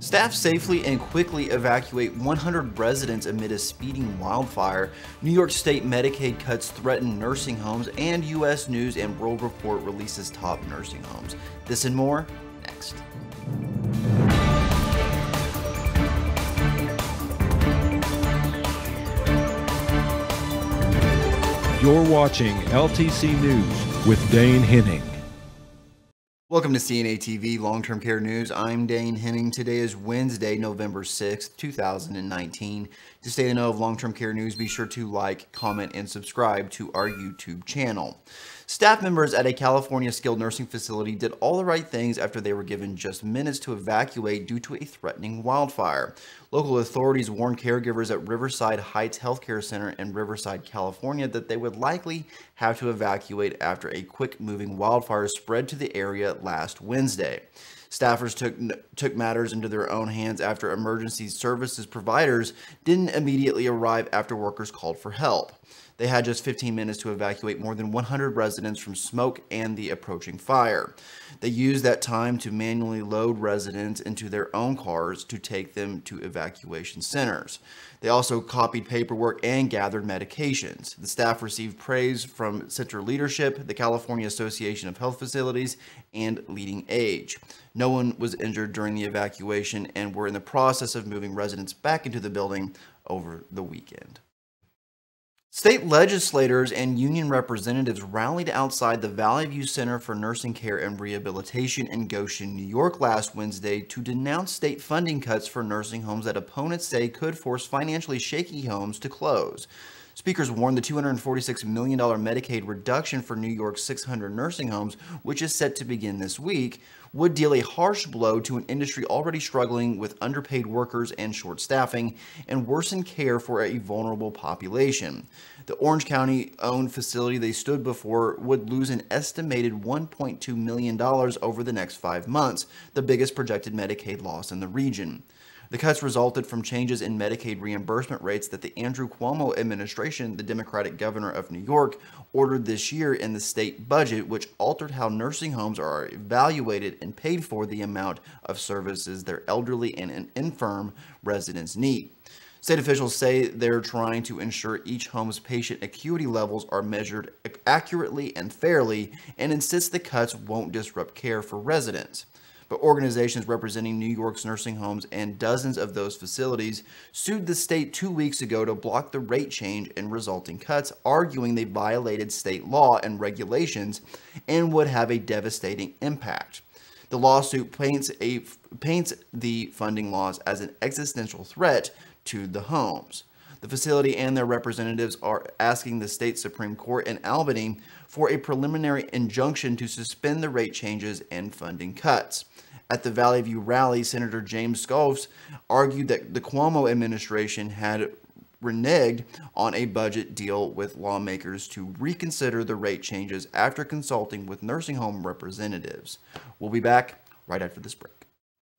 Staff safely and quickly evacuate 100 residents amid a speeding wildfire. New York State Medicaid cuts threaten nursing homes, and U.S. News and World Report releases top nursing homes. This and more next. You're watching LTC News with Dane Henning. Welcome to CNA TV Long Term Care News. I'm Dane Henning. Today is Wednesday, November 6th, 2019. To stay the know of long-term care news, be sure to like, comment, and subscribe to our YouTube channel. Staff members at a California skilled nursing facility did all the right things after they were given just minutes to evacuate due to a threatening wildfire. Local authorities warned caregivers at Riverside Heights Healthcare Center in Riverside, California that they would likely have to evacuate after a quick moving wildfire spread to the area last Wednesday. Staffers took took matters into their own hands after emergency services providers didn't immediately arrive after workers called for help. They had just 15 minutes to evacuate more than 100 residents from smoke and the approaching fire. They used that time to manually load residents into their own cars to take them to evacuation centers. They also copied paperwork and gathered medications. The staff received praise from center leadership, the California Association of Health Facilities, and Leading Age. No one was injured during the evacuation and were in the process of moving residents back into the building over the weekend. State legislators and union representatives rallied outside the Valley View Center for Nursing Care and Rehabilitation in Goshen, New York last Wednesday to denounce state funding cuts for nursing homes that opponents say could force financially shaky homes to close. Speakers warned the $246 million Medicaid reduction for New York's 600 nursing homes, which is set to begin this week, would deal a harsh blow to an industry already struggling with underpaid workers and short staffing, and worsen care for a vulnerable population. The Orange County owned facility they stood before would lose an estimated $1.2 million over the next five months, the biggest projected Medicaid loss in the region. The cuts resulted from changes in Medicaid reimbursement rates that the Andrew Cuomo administration, the Democratic governor of New York, ordered this year in the state budget, which altered how nursing homes are evaluated and paid for the amount of services their elderly and infirm residents need. State officials say they're trying to ensure each home's patient acuity levels are measured accurately and fairly and insist the cuts won't disrupt care for residents but organizations representing New York's nursing homes and dozens of those facilities sued the state two weeks ago to block the rate change and resulting cuts, arguing they violated state law and regulations and would have a devastating impact. The lawsuit paints, a, paints the funding laws as an existential threat to the homes. The facility and their representatives are asking the state Supreme Court in Albany for a preliminary injunction to suspend the rate changes and funding cuts. At the Valley View rally, Senator James Scalves argued that the Cuomo administration had reneged on a budget deal with lawmakers to reconsider the rate changes after consulting with nursing home representatives. We'll be back right after this break.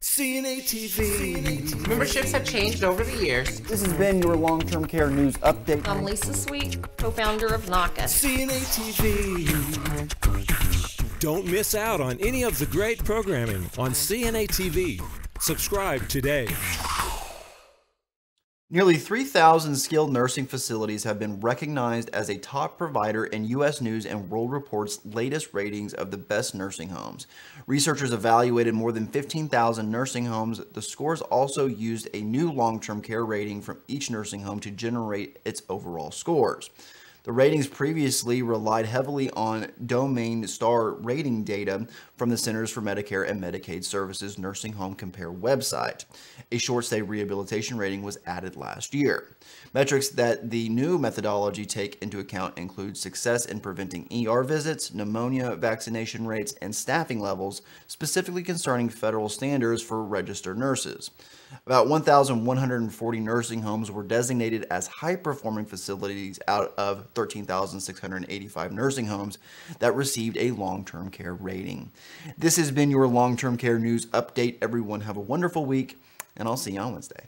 CNA TV. Memberships have changed over the years. This has been your long term care news update. I'm Lisa Sweet, co founder of NACA. CNA TV. Don't miss out on any of the great programming on CNA TV. Subscribe today. Nearly 3,000 skilled nursing facilities have been recognized as a top provider in U.S. News and World Report's latest ratings of the best nursing homes. Researchers evaluated more than 15,000 nursing homes. The scores also used a new long-term care rating from each nursing home to generate its overall scores. The ratings previously relied heavily on domain star rating data from the Centers for Medicare and Medicaid Services Nursing Home Compare website. A short stay rehabilitation rating was added last year. Metrics that the new methodology take into account include success in preventing ER visits, pneumonia vaccination rates, and staffing levels, specifically concerning federal standards for registered nurses. About 1,140 nursing homes were designated as high-performing facilities out of 13,685 nursing homes that received a long-term care rating. This has been your long-term care news update. Everyone have a wonderful week, and I'll see you on Wednesday.